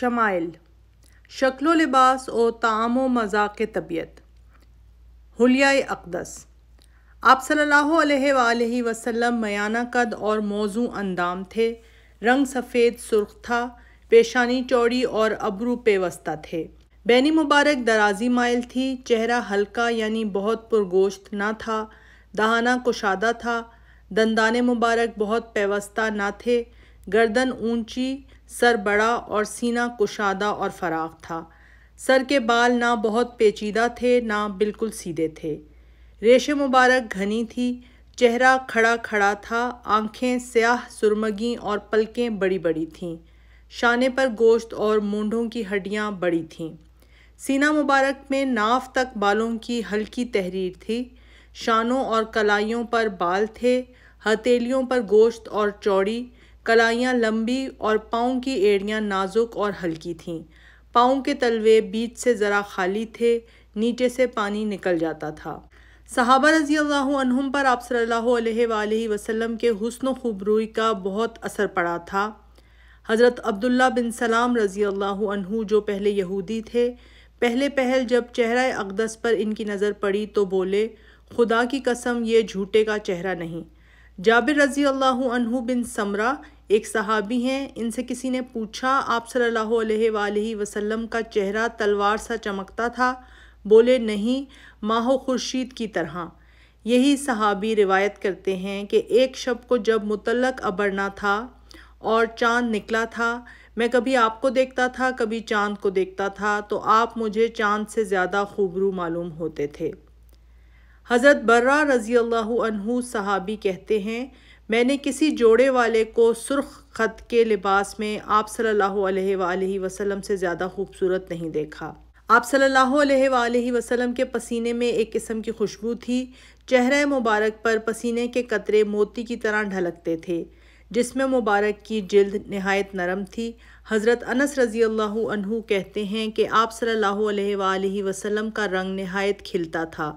Smile शक्लो लिबास और ताम मज़ाक तबीयत हलिया अकदस आप सल्ला अलैहि मयाना कद और मौजू अंदाम थे रंग सफ़ेद सुर्ख था पेशानी चौड़ी और अबरू पेवस्ता थे बैनी मुबारक दराजी माइल थी चेहरा हल्का यानी बहुत पुरगोश्त ना था दहाना कुशादा था दंदाने मुबारक बहुत पेवस्ता ना थे गर्दन ऊंची सर बड़ा और सीना कुशादा और फराग था सर के बाल ना बहुत पेचीदा थे ना बिल्कुल सीधे थे रेशे मुबारक घनी थी चेहरा खड़ा खड़ा था आंखें स्याह सुरमगी और पलकें बड़ी बड़ी थीं शाने पर गोश्त और मूंढों की हड्डियाँ बड़ी थीं सीना मुबारक में नाफ तक बालों की हल्की तहरीर थी शानों और कलाइयों पर बाल थे हथेलियों पर गोश्त और चौड़ी कलाइयाँ लंबी और पाँव की एड़ियाँ नाजुक और हल्की थीं पाँव के तलवे बीच से ज़रा खाली थे नीचे से पानी निकल जाता था सहाबा रजी अल्लाम पर आप सल्लल्लाहु वसलम के हसन खूबरूई का बहुत असर पड़ा था हज़रत अब्दुल्ला बिन सलाम रजी अल्लाह जो पहले यहूदी थे पहले पहल जब चेहरा अकदस पर इनकी नज़र पड़ी तो बोले खुदा की कसम ये झूठे का चेहरा नहीं जाबिर रजी अल्लाह बिन समरा एक सहाबी हैं इनसे किसी ने पूछा आप सल्लल्लाहु अलैहि वसल्लम का चेहरा तलवार सा चमकता था बोले नहीं माह खुर्शीद की तरह यही सहाबी रिवायत करते हैं कि एक शब को जब मुतलक अबरना था और चांद निकला था मैं कभी आपको देखता था कभी चांद को देखता था तो आप मुझे चांद से ज़्यादा खूबरू मालूम होते थे हज़रत बर्रा रज़ी अल्लाह सहाबी कहते हैं मैंने किसी जोड़े वाले को सुर्ख खत के लिबास में आप सल्लल्लाहु अलैहि वसल्लम से ज़्यादा खूबसूरत नहीं देखा आप सल्लल्लाहु अलैहि वसल्लम के पसीने में एक किस्म की खुशबू थी चेहरे मुबारक पर पसीने के कतरे मोती की तरह ढलकते थे जिसमें मुबारक की जल्द नहायत नरम थी हज़रत अनस रज़ी कहते हैं कि आप सल्लल्लाहु अलैहि वसल्लम का रंग नहायत खिलता था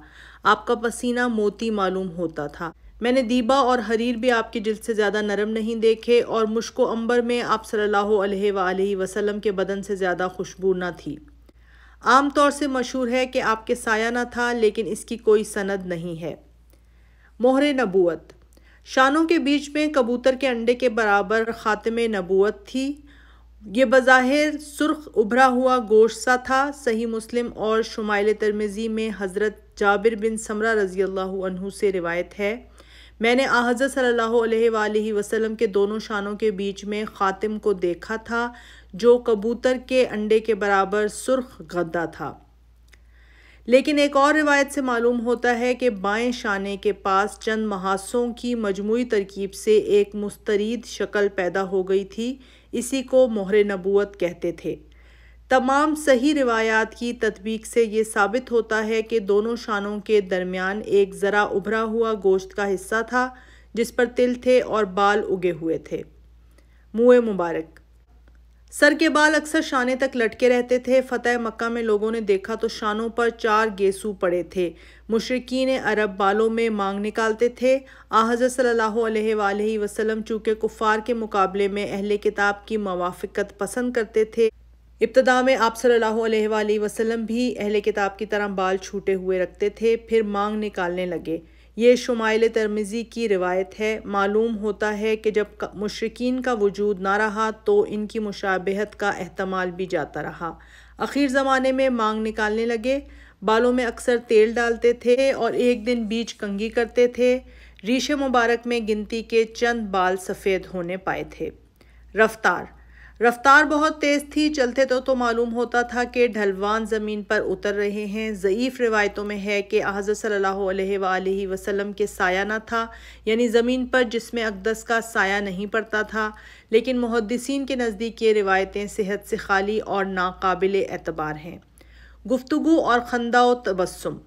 आपका पसीना मोती मालूम होता था मैंने दीबा और हरीर भी आपके दिल से ज़्यादा नरम नहीं देखे और मुश्को अंबर में आप सल्लल्लाहु वसलम के बदन से ज़्यादा खुशबू ना थी आम तौर से मशहूर है कि आपके साया ना था लेकिन इसकी कोई सनद नहीं है मोहर नबूत शानों के बीच में कबूतर के अंडे के बराबर ख़ातम नबूत थी ये बज़ाहिर सुर्ख उभरा हुआ गोश्त सा था सही मुस्लिम और शुमाइल तरमज़ी में हज़रत जाबिर बिन समरा रज़ी अल्लाह से रिवायत है मैंने हज़रत सल्ला वसलम के दोनों शानों के बीच में ख़ातिम को देखा था जो कबूतर के अंडे के बराबर सुर्ख गद्दा था लेकिन एक और रिवायत से मालूम होता है कि बाएं शाने के पास चंद महासों की मजमू तरकीब से एक मुस्तरद शक्ल पैदा हो गई थी इसी को मोहर नबूत कहते थे तमाम सही रिवायात की तदबीक से ये साबित होता है कि दोनों शानों के दरमियान एक ज़रा उभरा हुआ गोश्त का हिस्सा था जिस पर तिल थे और बाल उगे हुए थे मुँह मुबारक सर के बाल अक्सर शाने तक लटके रहते थे फ़तेह मक्का में लोगों ने देखा तो शानों पर चार गेसू पड़े थे मुशरकिन अरब बालों में मांग निकालते थे आज़र सल्ला वसलम चूँकि कुफ़ार के मुकाबले में अहल किताब की मवाफ़त पसंद करते थे इब्तदा में आप सल्लल्लाहु अलैहि वसल्लम भी अहले किताब की तरह बाल छूटे हुए रखते थे फिर मांग निकालने लगे ये शुमाइल तरमिज़ी की रिवायत है मालूम होता है कि जब मशरकिन का वजूद ना रहा तो इनकी मुशाबहत का अहतमाल भी जाता रहा आखिर ज़माने में मांग निकालने लगे बालों में अक्सर तेल डालते थे और एक दिन बीच कंगी करते थे रीशे मुबारक में गिनती के चंद बाल सफ़ेद होने पाए थे रफ्तार रफ्तार बहुत तेज़ थी चलते तो तो मालूम होता था कि ढलवान ज़मीन पर उतर रहे हैं ज़यीफ़ रिवायतों में है कि हज़रत सल्ला वसम के साया ना था यानी ज़मीन पर जिसमें अकदस का साया नहीं पड़ता था लेकिन मुहदसिन के नज़दीक ये रिवायतें सेहत से खाली और नाकबिल एतबार हैं गुफ्तु और खंदा तबसम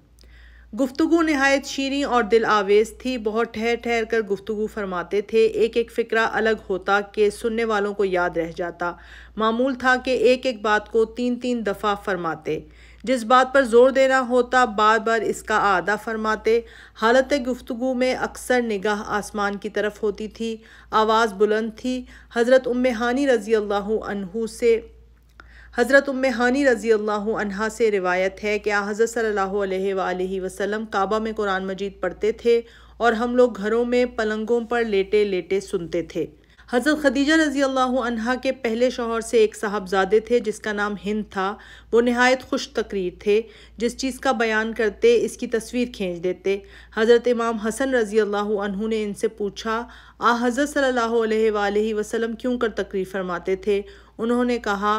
गुफ्तु नहायत शीरी और दिल आवेज थी बहुत ठहर ठहर कर गुफ्तु फरमाते थे एक एक फ़िक्रा अलग होता कि सुनने वालों को याद रह जाता मामूल था कि एक एक बात को तीन तीन दफ़ा फरमाते जिस बात पर जोर देना होता बार बार इसका आदा फरमाते हालत गुफ्तु में अक्सर निगाह आसमान की तरफ होती थी आवाज़ बुलंद थी हज़रत उम हानी रज़ी अल्लाह से हज़रत उम हानी रज़ी अल्लाह से रिवायत है कि हज़रत सल्लल्लाहु अलैहि वसल्लम काबा में कुरान मजीद पढ़ते थे और हम लोग घरों में पलंगों पर लेटे लेटे सुनते थे हज़रत खदीजा रज़ी अल्लाह के पहले शोहर से एक साहबजादे थे जिसका नाम हिंद था वो नहायत खुश तकरीर थे जिस चीज़ का बयान करते इसकी तस्वीर खींच देते हज़रत इमाम हसन रज़ी अल्लाह ने इनसे पूछा आ हज़रत सल्ला वसलम क्यों कर तकरीर फरमाते थे उन्होंने कहा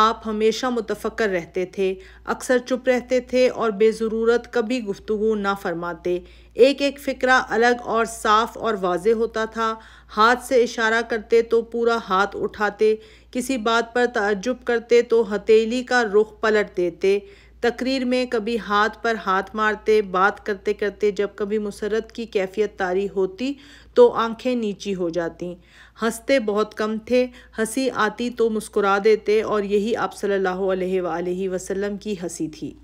आप हमेशा मुतफ़र रहते थे अक्सर चुप रहते थे और बेज़रूरत कभी गुफ्तु ना फरमाते एक एक फ़िक्रा अलग और साफ़ और वाज होता था हाथ से इशारा करते तो पूरा हाथ उठाते किसी बात पर तजुब करते तो हथेली का रुख पलट देते तकरीर में कभी हाथ पर हाथ मारते बात करते करते जब कभी मुसरत की कैफियत तारी होती तो आंखें नीची हो जाती हंसते बहुत कम थे हंसी आती तो मुस्कुरा देते और यही आप सल्लल्लाहु अलैहि वसल्लम की हंसी थी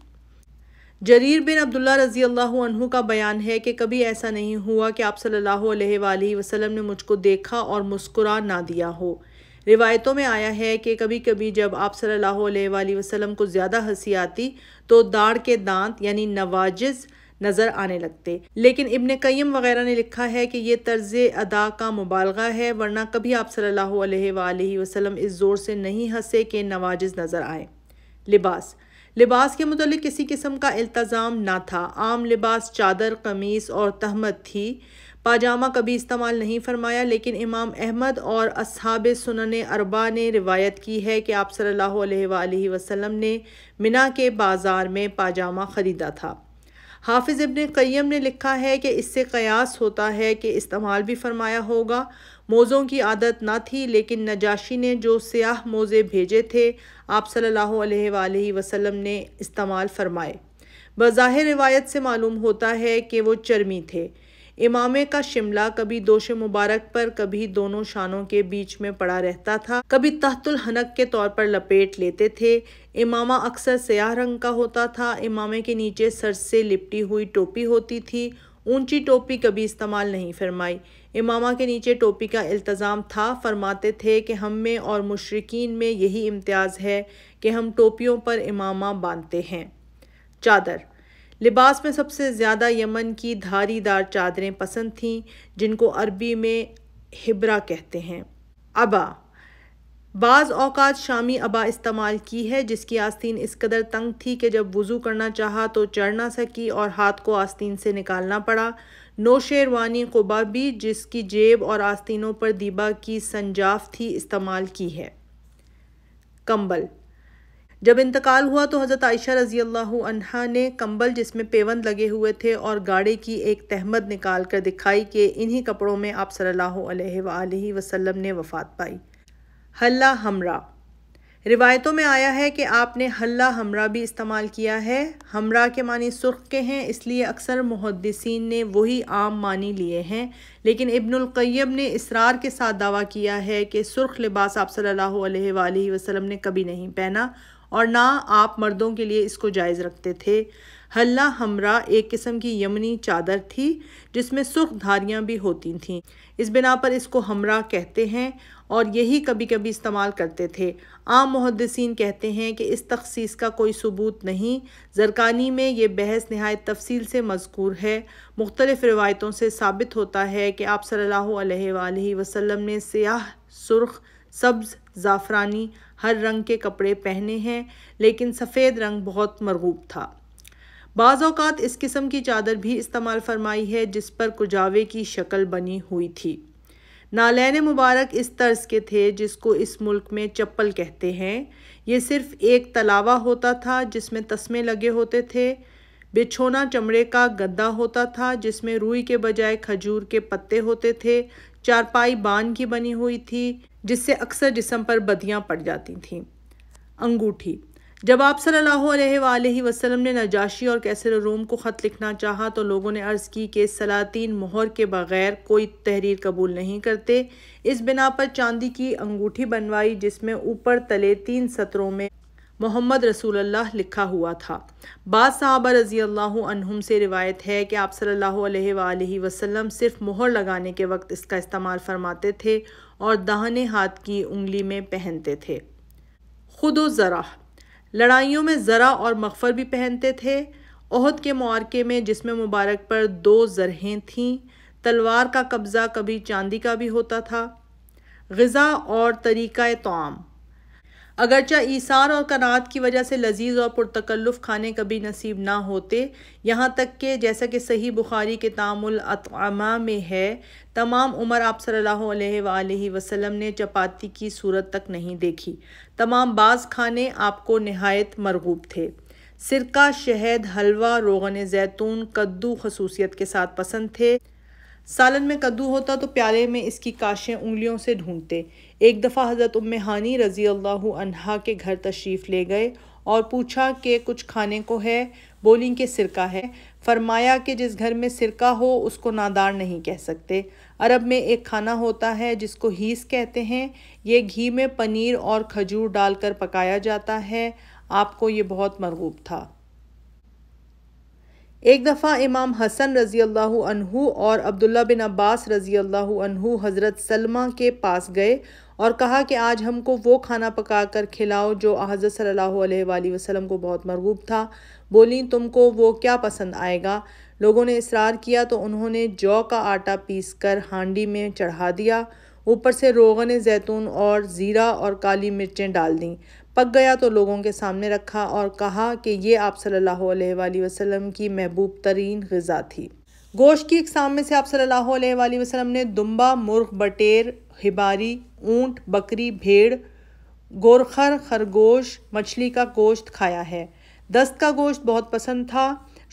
जरीर बिन अब्दुल्ला रज़ी अल्लाह का बयान है कि कभी ऐसा नहीं हुआ कि आप सल्लल्लाहु अलैहि वसल्लम ने मुझको देखा और मुस्कुरा ना दिया हो रिवायतों में आया है कि कभी कभी जब आप सल्लल्लाहु अलैहि वसल्लम को ज़्यादा हंसी आती तो दाढ़ के दांत यानी नवाजिज़ नज़र आने लगते लेकिन इबन कईम वगैरह ने लिखा है कि यह तर्ज अदा का मुबालगा है वरना कभी आप सल्ला अलैहि इस ज़ोर से नहीं हंसे कि नवाजिज़ नज़र आए लिबास लिबास के मतलब किसी किस्म का अल्तज़ाम ना था आम लिबास चादर कमीज़ और तहमत थी पाजामा कभी इस्तेमाल नहीं फरमाया लेकिन इमाम अहमद और असहाब सुन अरबा ने रिवायत की है कि आप सल्लल्लाहु अलैहि वसल्लम ने मिना के बाज़ार में पाजामा ख़रीदा था हाफिज़ इबन कैम ने लिखा है कि इससे क़यास होता है कि इस्तेमाल भी फरमाया होगा मोज़ों की आदत ना थी लेकिन नजाशी ने जो सयाह मोज़े भेजे थे आप सल्लल्लाहु अलैहि वसल्लम ने इस्तेमाल फरमाए बज़ाहिर रिवायत से मालूम होता है कि वो चर्मी थे इमामे का शिमला कभी दोष मुबारक पर कभी दोनों शानों के बीच में पड़ा रहता था कभी तहतुल हनक के तौर पर लपेट लेते थे इमामा अक्सर स्याह रंग का होता था इमामे के नीचे सर से लिपटी हुई टोपी होती थी ऊंची टोपी कभी इस्तेमाल नहीं फरमाई इमामा के नीचे टोपी का इल्तज़ाम था फरमाते थे कि हम में और मुशरकिन में यही इम्तियाज़ है कि हम टोपियों पर इमामा बांधते हैं चादर लिबास में सबसे ज़्यादा यमन की धारीदार चादरें पसंद थीं जिनको अरबी में हिब्रा कहते हैं अबा बाज़ औकात शामी अबा इस्तेमाल की है जिसकी आस्तीन इस कदर तंग थी कि जब वज़ू करना चाहा तो चढ़ ना सकी और हाथ को आस्तीन से निकालना पड़ा नोशेरवानी कुबा भी जिसकी जेब और आस्तीनों पर दीबा की संजाफ थी इस्तेमाल की है कंबल जब इंतकाल हुआ तो हज़रत आयशा रज़ी अल्लाह ने कंबल जिसमें पेवंद लगे हुए थे और गाड़े की एक तहमद निकाल कर दिखाई कि इन्हीं कपड़ों में आप सल्ला वसलम ने वफ़ात पाई हल्ला हमरा रिवायतों में आया है कि आपने हल्ला हमरा भी इस्तेमाल किया है हमरा के मानी सुर्ख के हैं इसलिए अक्सर मुहदसिन ने वही आम मानी लिए हैं लेकिन इब्नुल्कैब ने इसरार के साथ दावा किया है कि सुर्ख लिबास आप सल्लल्लाहु अलैहि वसल्लम ने कभी नहीं पहना और ना आप मर्दों के लिए इसको जायज़ रखते थे हल्ला हमरा एक किस्म की यमनी चादर थी जिसमें सुर्ख धारियाँ भी होती थीं इस बिना पर इसको हमरा कहते हैं और यही कभी कभी इस्तेमाल करते थे आम मुहदसिन कहते हैं कि इस तखसीस का कोई सबूत नहीं जरकानी में ये बहस नहायत तफसील से मजकूर है मुख्तलिफ़ रवायतों से साबित होता है कि आप सल्लल्लाहु अलैहि वसल्लम ने स्याह सुर्ख सब्ज़ ज़ाफ़रानी हर रंग के कपड़े पहने हैं लेकिन सफ़ेद रंग बहुत मरगूब था बाज़ात इस किस्म की चादर भी इस्तेमाल फरमाई है जिस पर कुजावे की शक्ल बनी हुई थी नालैन मुबारक इस तर्ज के थे जिसको इस मुल्क में चप्पल कहते हैं ये सिर्फ एक तलावा होता था जिसमें तस्मे लगे होते थे बिछोना चमड़े का गद्दा होता था जिसमें रुई के बजाय खजूर के पत्ते होते थे चारपाई बान की बनी हुई थी जिससे अक्सर जिसम पर बदियाँ पड़ जाती थीं अंगूठी जब आप सल्लल्लाहु अलैहि वसल्लम ने नजाशी और कैसर रोम को ख़त लिखना चाहा तो लोगों ने अर्ज़ की कि सलातीन मोहर के बग़ैर कोई तहरीर कबूल नहीं करते इस बिना पर चांदी की अंगूठी बनवाई जिसमें ऊपर तले तीन सत्रों में मोहम्मद रसूलुल्लाह लिखा हुआ था बाद साहबा रज़ी अल्लाम से रिवायत है कि आप सल्लल्लाहु अलैहि वसल्लम सिर्फ मोहर लगाने के वक्त इसका इस्तेमाल फरमाते थे और दाहने हाथ की उंगली में पहनते थे खुद ज़रा लड़ाइयों में ज़रा और मगफ़र भी पहनते थे अहद के मार्के में जिसमें मुबारक पर दो जरहें थीं तलवार का कब्ज़ा कभी चांदी का भी होता था गज़ा और तरीक़ा तोम अगरचा ईसार और कनात की वजह से लजीज और पुरतकल्लुफ़ खाने कभी नसीब ना होते यहाँ तक कि जैसा कि सही बुखारी के तामुल अतमा में है तमाम उमर आप सल्लल्लाहु अलैहि वसल्लम ने चपाती की सूरत तक नहीं देखी तमाम बाज़ खाने आपको नहायत मरगूब थे सिरका शहद हलवा रोगन जैतून कद्दू खसूसियत के साथ पसंद थे सालन में कद्दू होता तो प्याले में इसकी काशें उंगलियों से ढूंढते एक दफ़ा हज़रत उम हानी रज़ी अल्लाह के घर तशरीफ़ ले गए और पूछा कि कुछ खाने को है बोली के सिरका है फरमाया कि जिस घर में सिरका हो उसको नादार नहीं कह सकते अरब में एक खाना होता है जिसको हीस कहते हैं ये घी में पनीर और खजूर डालकर पकाया जाता है आपको ये बहुत मरगूब था एक दफ़ा इमाम हसन रज़ी अल्लाह और अब्दुल्ला बिन अब्बास रज़ी अल्लाह हज़रत सलमा के पास गए और कहा कि आज हमको वो खाना पका कर खिलाओ जो हज़रत सल्लल्लाहु अलैहि वसल्लम को बहुत मरगूब था बोली तुमको वो क्या पसंद आएगा लोगों ने इसरार किया तो उन्होंने जौ का आटा पीस कर हांडी में चढ़ा दिया ऊपर से रोगन जैतून और ज़ीरा और काली मिर्चें डाल दीं पक गया तो लोगों के सामने रखा और कहा कि ये आप सल्लल्लाहु अलैहि वसल्लम की महबूब तरीन गज़ा थी गोश्त की इकसाम में से आप सल्लल्लाहु अलैहि वसल्लम ने दुम्बा मुर्ग बटेर हिबारी ऊंट बकरी भेड़ गोरखर खरगोश मछली का गोश्त खाया है दस्त का गोश्त बहुत पसंद था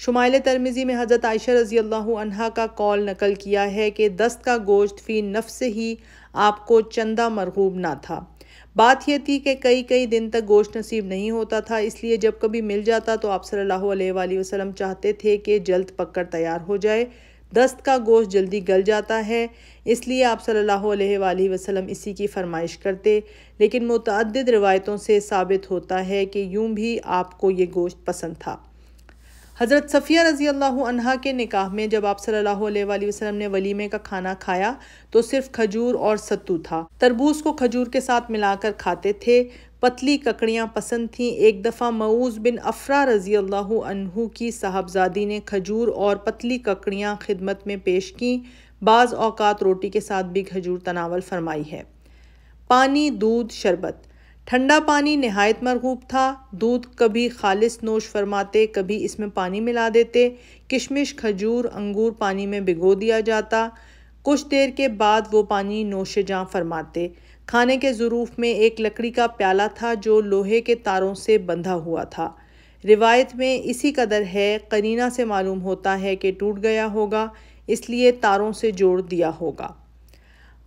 शुमाल तरमिज़ी में हज़रत आयशा रज़ी अल्लाह का कौल नकल किया है कि दस्त का गोश्त फ़ी नफ्स ही आपको चंदा मरगूब ना था बात यह थी कि कई कई दिन तक गोश्त नसीब नहीं होता था इसलिए जब कभी मिल जाता तो आप सल्लल्लाहु अलैहि वसल्लम चाहते थे कि जल्द पककर तैयार हो जाए दस्त का गोश्त जल्दी गल जाता है इसलिए आप सल्लल्लाहु अलैहि वसल्लम इसी की फरमाइश करते लेकिन मुतद रवायतों से साबित होता है कि यूं भी आपको ये गोश्त पसंद था हज़रत सफ़िया रज़ी अल्लाह के निकाह में जब आप सल्लल्लाहु अलैहि वसल्लम ने वलीमे का खाना खाया तो सिर्फ खजूर और सत्तू था तरबूज को खजूर के साथ मिलाकर खाते थे पतली ककड़ियाँ पसंद थीं एक दफ़ा मऊज़ बिन अफरा रज़ी अल्लाह अनहु की साहबजादी ने खजूर और पतली ककड़ियाँ खिदमत में पेश कं बाज़ अवकात रोटी के साथ भी खजूर तनावल फरमाई है पानी दूध शरबत ठंडा पानी नहायत मरगूब था दूध कभी खालिश नोश फरमाते कभी इसमें पानी मिला देते किशमिश खजूर अंगूर पानी में भिगो दिया जाता कुछ देर के बाद वो पानी नोश जहाँ फरमाते खाने के ज़रूफ़ में एक लकड़ी का प्याला था जो लोहे के तारों से बंधा हुआ था रिवायत में इसी कदर है करीना से मालूम होता है कि टूट गया होगा इसलिए तारों से जोड़ दिया होगा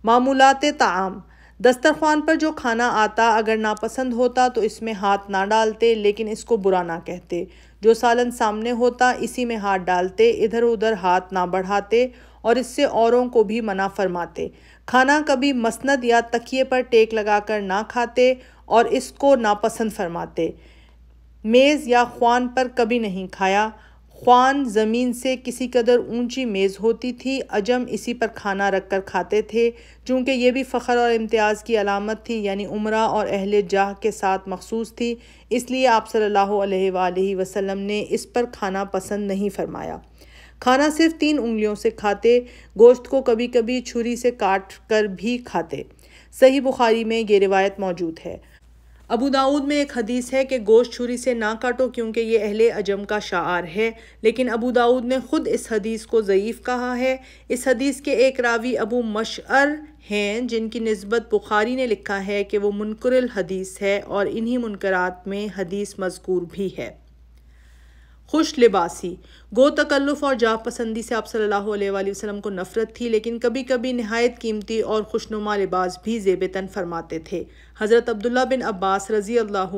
मामूलत ताम दस्तरखान पर जो खाना आता अगर नापसंद होता तो इसमें हाथ ना डालते लेकिन इसको बुरा ना कहते जो सालन सामने होता इसी में हाथ डालते इधर उधर हाथ ना बढ़ाते और इससे औरों को भी मना फरमाते खाना कभी मसंद या तकिए पर टेक लगाकर ना खाते और इसको नापसंद फरमाते मेज़ या ख्वान पर कभी नहीं खाया ख्वान ज़मीन से किसी कदर ऊंची मेज़ होती थी अजम इसी पर खाना रख कर खाते थे चूँकि ये भी फ़ख्र और इम्तियाज़ की अलामत थी यानी उम्र और अहल जाह के साथ मखसूस थी इसलिए आप सल्लल्लाहु अलैहि वसल्लम ने इस पर खाना पसंद नहीं फरमाया खाना सिर्फ तीन उंगलियों से खाते गोश्त को कभी कभी छुरी से काट कर भी खाते सही बुखारी में ये रिवायत मौजूद है अबू दाऊद में एक हदीस है कि गोश्त छुरी से ना काटो क्योंकि ये अहले अजम का शार है लेकिन अबू दाऊद ने ख़ुद इस हदीस को ज़यीफ़ कहा है इस हदीस के एक रावी अबू मशअर हैं जिनकी नस्बत बुखारी ने लिखा है कि वो मुनकरल हदीस है और इन्हीं मुनकरात में हदीस मजकूर भी है खुश लिबासी गो तकल्लुफ़ और जाप पसंदी से आप सल्लल्लाहु अलैहि वसल्लम को नफ़रत थी लेकिन कभी कभी नहायत कीमती और खुशनुमा लिबास भी जेब तन फरमाते थे हज़रत अब्दुल्ला बिन अब्बास रज़ी अल्लाह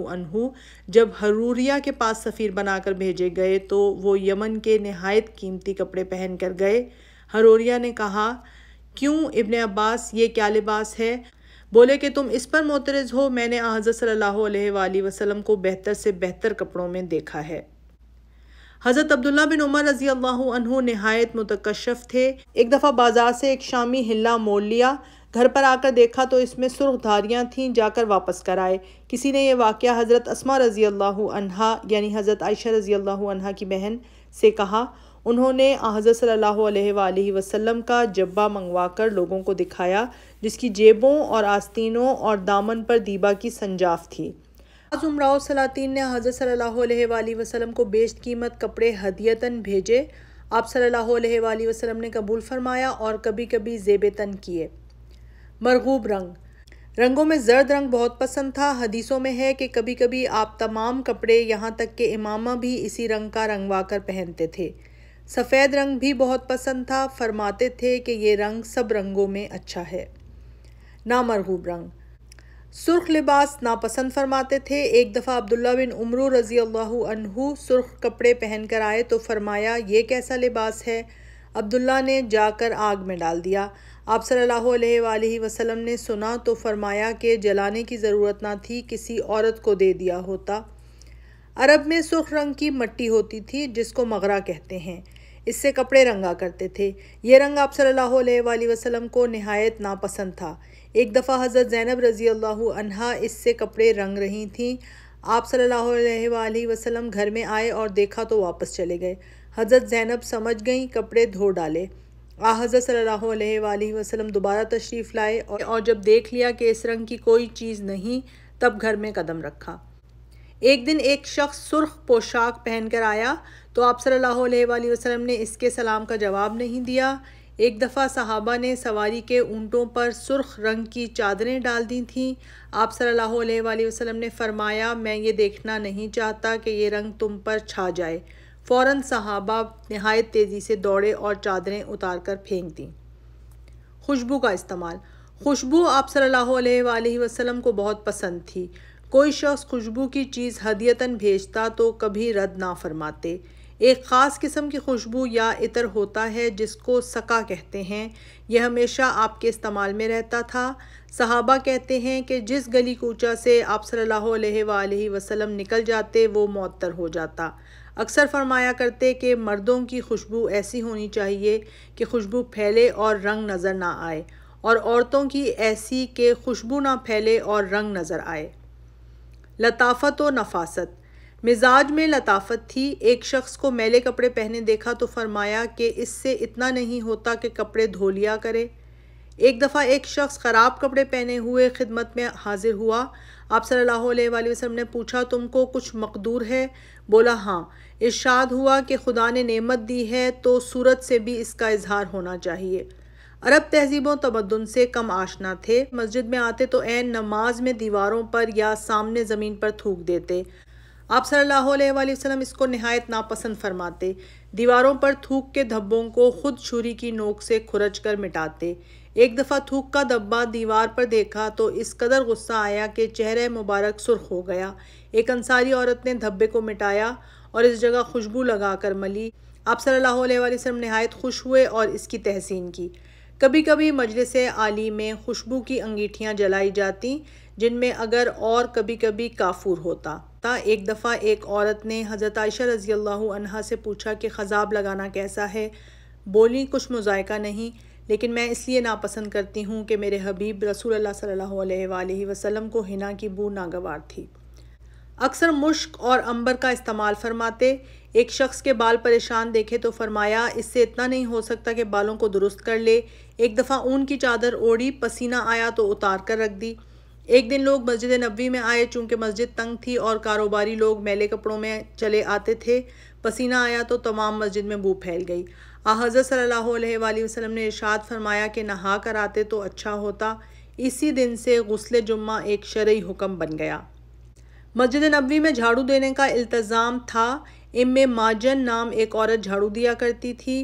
जब हरूरिया के पास सफ़ीर बनाकर भेजे गए तो वो यमन के नहायत कीमती कपड़े पहन कर गए हरूरिया ने कहा क्यों इबन अब्बास ये क्या लिबास है बोले कि तुम इस पर मोतरज़ हो मैंने हज़रत सल्लल्लाहु अलैहि वसल्लम को बेहतर से बेहतर कपड़ों में देखा है हज़रत अब्दुल्ला बिन उमर रजी अल्लाह नहायत मुतकशफ थे एक दफ़ा बाजार से एक शामी हिल्ला मोड़ लिया घर पर आकर देखा तो इसमें सुर्ख धारियाँ थीं जाकर वापस कराए किसी ने यह वाक़ हज़रत असमा रज़ी अल्लाह यानी हज़रत आयशा रज़ी अल्लाह की बहन से कहा उन्होंने हज़रत सल्लल्लाहु अलैहि वसल्लम का जब्बा मंगवाकर लोगों को दिखाया जिसकी जेबों और आस्तीनों और दामन पर दीबा की संजाफ थी आजमराव सलातीन ने हज़रत सल्ला वसलम को बेश कीमत कपड़े हदियतन भेजे आप सल्ला वसलम ने कबूल फरमाया और कभी कभी जेब तन किए मरगूब रंग रंगों में जर्द रंग बहुत पसंद था हदीसों में है कि कभी कभी आप तमाम कपड़े यहाँ तक के इमामा भी इसी रंग का रंगवा कर पहनते थे सफ़ेद रंग भी बहुत पसंद था फरमाते थे कि ये रंग सब रंगों में अच्छा है ना मरगूब रंग सुर्ख लिबास नापसंद फरमाते थे एक दफ़ा अब्दुल्ला बिन उमरू रज़ी अल्लाह सुर्ख कपड़े पहनकर आए तो फरमाया ये कैसा लिबास है अब्दुल्ला ने जाकर आग में डाल दिया आप सल्लल्लाहु अलैहि वसल्लम ने सुना तो फरमाया कि जलाने की ज़रूरत ना थी किसी औरत को दे दिया होता अरब में सुर्ख रंग की मट्टी होती थी जिसको मगरा कहते हैं इससे कपड़े रंगा करते थे ये रंग आप सल्ला वसलम को नहायत नापसंद था एक दफ़ा हज़रत ज़ैनब रज़ी अल्लाह इससे कपड़े रंग रही थी आप सल्ला वसलम घर में आए और देखा तो वापस चले गए हज़रत ज़ैनब समझ गई कपड़े धो डाले आ हज़रत सल्ला वसलम दोबारा तशरीफ़ लाए और जब देख लिया कि इस रंग की कोई चीज़ नहीं तब घर में कदम रखा एक दिन एक शख्स सुर्ख पोशाक पहनकर आया तो आप सल्लल्लाहु अलैहि वसल्लम ने इसके सलाम का जवाब नहीं दिया एक दफ़ा सहाबा ने सवारी के ऊँटों पर सुर्ख रंग की चादरें डाल दी थीं आप सल्लल्लाहु अलैहि वसल्लम ने फरमाया मैं ये देखना नहीं चाहता कि ये रंग तुम पर छा जाए फ़ौर सहाबा नहायत तेज़ी से दौड़े और चादरें उतार कर फेंक दीं खुशबू का इस्तेमाल खुशबू आप सल्लल्लाहु अलैहि वसल्लम को बहुत पसंद थी कोई शख्स खुशबू की चीज़ हदियतन भेजता तो कभी रद्द ना फरमाते एक ख़ास किस्म की खुशबू या इतर होता है जिसको सका कहते हैं यह हमेशा आपके इस्तेमाल में रहता था सहाबा कहते हैं कि जिस गली कूचा से आप सल्लल्लाहु अलैहि वसल्लम निकल जाते वो मअतर हो जाता अक्सर फरमाया करते कि मर्दों की खुशबू ऐसी होनी चाहिए कि खुशबू फैले और रंग नज़र ना आए और औरतों की ऐसी कि खुशबू ना फैले और रंग नज़र आए लताफत और नफासत मिजाज में लताफत थी एक शख्स को मैले कपड़े पहने देखा तो फरमाया कि इससे इतना नहीं होता कि कपड़े धो लिया करे एक दफ़ा एक शख्स ख़राब कपड़े पहने हुए खिदमत में हाजिर हुआ आप सल्लल्लाहु अलैहि वसल्लम ने पूछा तुमको कुछ मकदूर है बोला हाँ इर्शाद हुआ कि खुदा ने नेमत दी है तो सूरत से भी इसका इजहार होना चाहिए अरब तहजीबों तमदन से कम आशना थे मस्जिद में आते तो ऐन नमाज में दीवारों पर या सामने ज़मीन पर थूक देते आप सल्हसम इसको नहायत नापसंद फरमाते दीवारों पर थूक के धब्बों को खुद छुरी की नोक से खुरच कर मिटाते एक दफ़ा थूक का धब्बा दीवार पर देखा तो इस कदर गुस्सा आया कि चेहरे मुबारक सुर्ख हो गया एक अंसारी औरत ने धब्बे को मिटाया और इस जगह खुशबू लगा कर मली आप सल्लल्लाहु नहायत खुश हुए और इसकी तहसीन की कभी कभी मजलिस आली में खुशबू की अंगीठियाँ जलाई जाती जिनमें अगर और कभी कभी काफूर होता ता एक दफ़ा एक औरत ने हज़रत आयशा रज़ी अल्लाह से पूछा कि ख़जाब लगाना कैसा है बोली कुछ मुजायका नहीं लेकिन मैं इसलिए नापसंद करती हूँ कि मेरे हबीब रसूल अल्लाह सल्लल्लाहु वसल्लम को हिना की बू नागवार थी अक्सर मुश्क और अंबर का इस्तेमाल फरमाते एक शख्स के बाल परेशान देखे तो फरमाया इससे इतना नहीं हो सकता कि बालों को दुरुस्त कर ले एक दफ़ा ऊन की चादर ओढ़ी पसीना आया तो उतार कर रख दी एक दिन लोग मस्जिद नबी में आए चूँकि मस्जिद तंग थी और कारोबारी लोग मेले कपड़ों में चले आते थे पसीना आया तो तमाम मस्जिद में बू फैल गई आज़र सल्ला वसलम ने इरशाद फरमाया कि नहा कर आते तो अच्छा होता इसी दिन से गसल जुम्मा एक शर्य हुक्म बन गया मस्जिद नबी में झाड़ू देने का इल्तज़ाम था इम माजन नाम एक औरत झाड़ू दिया करती थी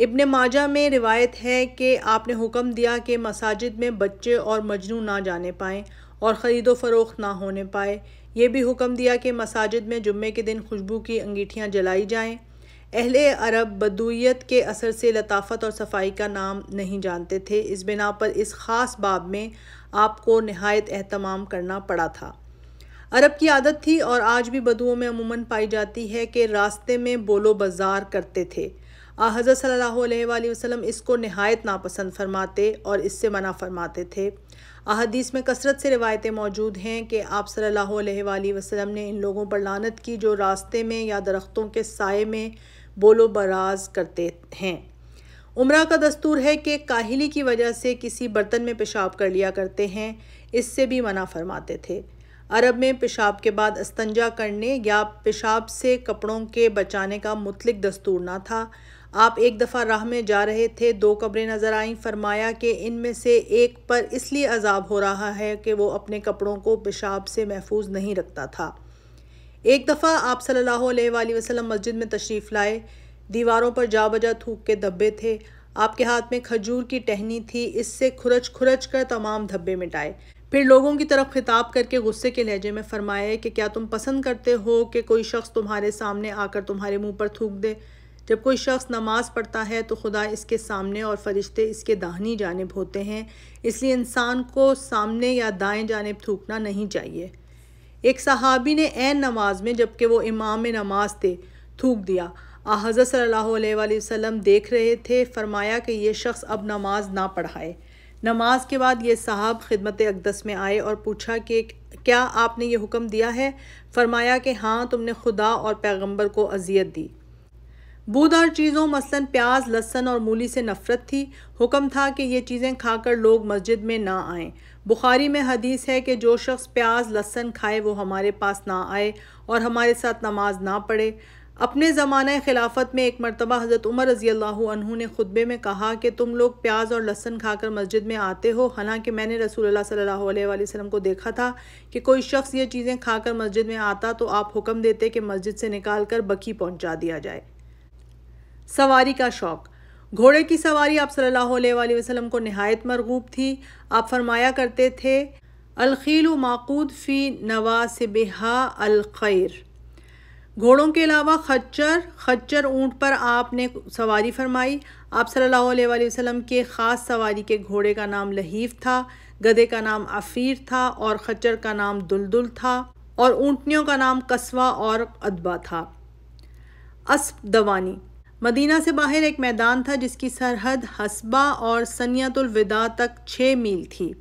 इब्ने माजा में रिवायत है कि आपने हुक्म दिया कि मसाजिद में बच्चे और मजनू ना जाने पाएँ और ख़रीदो फ़रोख ना होने पाए ये भी हुक्म दिया कि मसाजिद में जुम्मे के दिन खुशबू की अंगीठियाँ जलाई जाएँ अहल अरब बदुईत के असर से लताफत और सफाई का नाम नहीं जानते थे इस बिना पर इस ख़ास बाब में आपको नहायत अहतमाम करना पड़ा था अरब की आदत थी और आज भी बदुओं में अमूमन पाई जाती है कि रास्ते में बोलो बाजार करते थे हज़रत सल्लल्लाहु अलैहि वसल्लम इसको नहायत नापसंद फरमाते और इससे मना फरमाते थे अहदीस में कसरत से रिवायतें मौजूद हैं कि आप सल्लल्लाहु अलैहि वसल्लम ने इन लोगों पर लानत की जो रास्ते में या दरख्तों के साय में बोलो बराज करते हैं उम्र का दस्तूर है कि काहली की वजह से किसी बर्तन में पेशाब कर लिया करते हैं इससे भी मना फरमाते थे अरब में पेशाब के बाद अस्तंजा करने या पेशाब से कपड़ों के बचाने का मुतलक दस्तूर ना था आप एक दफ़ा राह में जा रहे थे दो कब्रें नज़र आईं फरमाया कि इनमें से एक पर इसलिए अजाब हो रहा है कि वो अपने कपड़ों को पेशाब से महफूज नहीं रखता था एक दफ़ा आप सल्लल्लाहु अलैहि वसल्लम मस्जिद में तशरीफ़ लाए दीवारों पर जा बजा थूक के धब्बे थे आपके हाथ में खजूर की टहनी थी इससे खुरच खुरच कर तमाम धब्बे मिटाए फिर लोगों की तरफ खिताब करके गुस्से के लहजे में फरमाए कि क्या तुम पसंद करते हो कि कोई शख्स तुम्हारे सामने आकर तुम्हारे मुंह पर थूक दे जब कोई शख्स नमाज़ पढ़ता है तो खुदा इसके सामने और फरिश्ते इसके दाहनी जानब होते हैं इसलिए इंसान को सामने या दाएं जानब थूकना नहीं चाहिए एक सहाबी ने एन नमाज में जबकि वो इमाम नमाज थे थूक दिया आहज़र सल्लल्लाहु अलैहि वसल्लम देख रहे थे फरमाया कि यह शख्स अब नमाज ना पढ़ाए नमाज के बाद ये साहब खिदमत अकदस में आए और पूछा कि क्या आपने ये हुक्म दिया है फरमाया कि हाँ तुमने खुदा और पैगंबर को अजियत दी बूदार चीज़ों मसलन प्याज लहसन और मूली से नफ़रत थी हुक्म था कि ये चीज़ें खाकर लोग मस्जिद में ना आएं बुखारी में हदीस है कि जो शख्स प्याज लहसन खाए वो हमारे पास ना आए और हमारे साथ नमाज ना पढ़े अपने ज़माने खिलाफत में एक मरतबा हज़रत उमर रज़ी अल्लाह ने खुतबे में कहा कि तुम लोग प्याज और लहसन खाकर मस्जिद में आते हो हालांकि मैंने रसूल सल्लल्लाहु अलैहि वसल्लम को देखा था कि कोई शख्स ये चीज़ें खाकर मस्जिद में आता तो आप हुक्म देते कि मस्जिद से निकाल कर बकी पहुँचा दिया जाए सवारी का शौक़ घोड़े की सवारी आप सल्लल्लाहु अलैहि वसल्लम को नहायत मरगूब थी आप फरमाया करते थे अलखील माकूद फ़ी नवासबहा अलखैर घोड़ों के अलावा खच्चर खच्चर ऊँट पर आपने सवारी फरमाई आप सल्लल्लाहु अलैहि वसल्लम के ख़ास सवारी के घोड़े का नाम लहीफ था गधे का नाम अफ़ीर था और खच्चर का नाम दुलदुल था और ऊँटनियों का नाम कस्वा और अदबा था असप दवानी मदीना से बाहर एक मैदान था जिसकी सरहद हसबा और सनियतुलविदा तक छः मील थी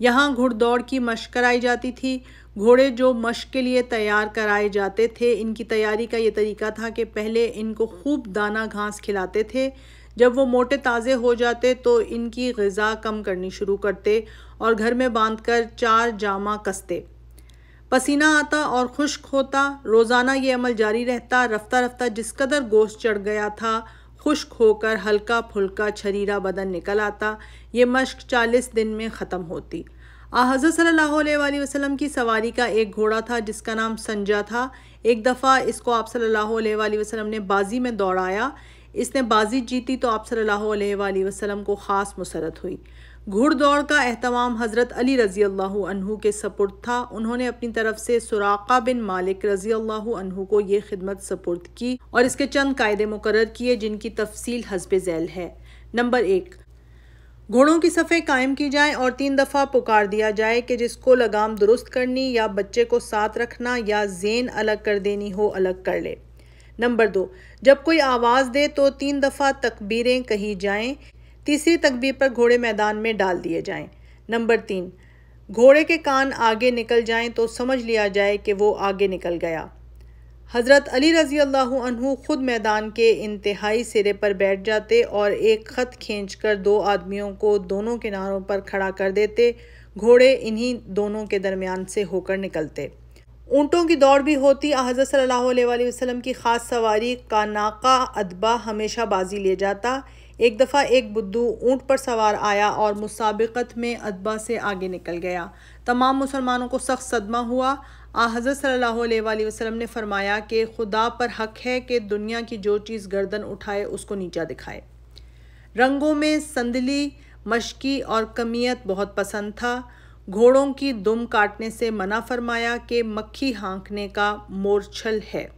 यहाँ घुड़दौड़ की मश्क कराई जाती थी घोड़े जो मश्क के लिए तैयार कराए जाते थे इनकी तैयारी का ये तरीका था कि पहले इनको खूब दाना घास खिलाते थे जब वो मोटे ताज़े हो जाते तो इनकी गज़ा कम करनी शुरू करते और घर में बांधकर चार जामा कसते पसीना आता और खुश्क होता रोज़ाना ये अमल जारी रहता रफ्ता रफ्ता जिस कदर गोश्त चढ़ गया था खुश्क होकर हल्का फुल्का छरीरा बदन निकल आता ये मश्क चालीस दिन में ख़त्म होती हज़रत सल्लल्लाहु अलैहि वसल्लम की सवारी का एक घोड़ा था जिसका नाम संजा था एक दफ़ा इसको आप सल्लल्लाहु अलैहि वसल्लम ने बाजी में दौड़ाया इसने बाजी जीती तो आप सल्लल्लाहु अलैहि वसल्लम को ख़ास मुसरत हुई घुड़दौड़ का अहतमाम हज़रत अली रज़ी अल्लाह के सपुर्द था उन्होंने अपनी तरफ से सुराका बिन मालिक रज़ी अल्लाह को ये खिदमत सपुर्द की और इसके चंद कायदे मुकर किए जिनकी तफसील हसब झैल है नंबर एक घोड़ों की सफ़े कायम की जाए और तीन दफ़ा पुकार दिया जाए कि जिसको लगाम दुरुस्त करनी या बच्चे को साथ रखना या जेन अलग कर देनी हो अलग कर ले नंबर दो जब कोई आवाज़ दे तो तीन दफ़ा तकबीरें कही जाएं तीसरी तकबीर पर घोड़े मैदान में डाल दिए जाएं। नंबर तीन घोड़े के कान आगे निकल जाएं तो समझ लिया जाए कि वो आगे निकल गया हज़रत अली रज़ी अल्लाह ख़ुद मैदान के इंतहाई सिरे पर बैठ जाते और एक ख़त खींच कर दो आदमियों को दोनों किनारों पर खड़ा कर देते घोड़े इन्हीं दोनों के दरमियान से होकर निकलते ऊँटों की दौड़ भी होती हज़रत सल्लल्लाहु अलैहि वसल्लम की ख़ास सवारी का नाका अदबा हमेशा बाजी ले जाता एक दफ़ा एक बुद्धू ऊंट पर सवार आया और मुसाबिकत में अदबा से आगे निकल गया तमाम मुसलमानों को सख्त सदमा हुआ हज़रत सल्लल्लाहु वसलम वसल्लम ने फरमाया कि खुदा पर हक है कि दुनिया की जो चीज़ गर्दन उठाए उसको नीचा दिखाए रंगों में संदली मशकी और कमियत बहुत पसंद था घोड़ों की दुम काटने से मना फरमाया कि मक्खी हाँकने का मोरछल है